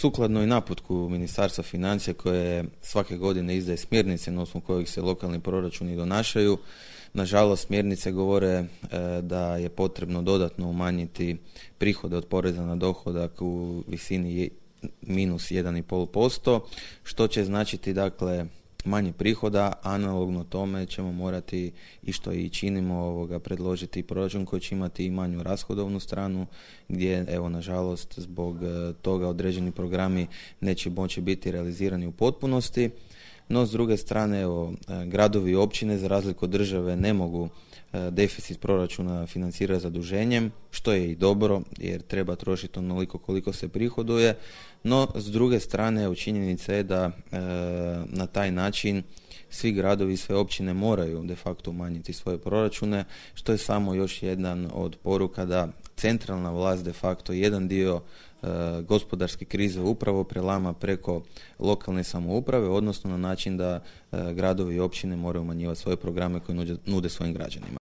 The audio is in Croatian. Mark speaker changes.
Speaker 1: Sukladno i naputku Ministarstva financija koje svake godine izdaje smjernice na osnovu kojih se lokalni proračuni donašaju, nažalost smjernice govore e, da je potrebno dodatno umanjiti prihode od poreza na dohodak u visini minus 1,5%, što će značiti dakle manje prihoda, analogno tome ćemo morati i što i činimo ovoga, predložiti proračun koji će imati i manju rashodovnu stranu gdje evo nažalost zbog e, toga određeni programi neće moći biti realizirani u potpunosti. No, s druge strane, evo, e, gradovi i općine, za razliku od države, ne mogu e, deficit proračuna financira zaduženjem, što je i dobro jer treba trošiti onoliko koliko se prihoduje, no s druge strane činjenica je da e, na taj način svi gradovi i sve općine moraju de facto umanjiti svoje proračune, što je samo još jedan od poruka da centralna vlast de facto jedan dio e, gospodarske krize upravo prelama preko lokalne samouprave, odnosno na način da e, gradovi i općine moraju umanjivati svoje programe koje nude svojim građanima.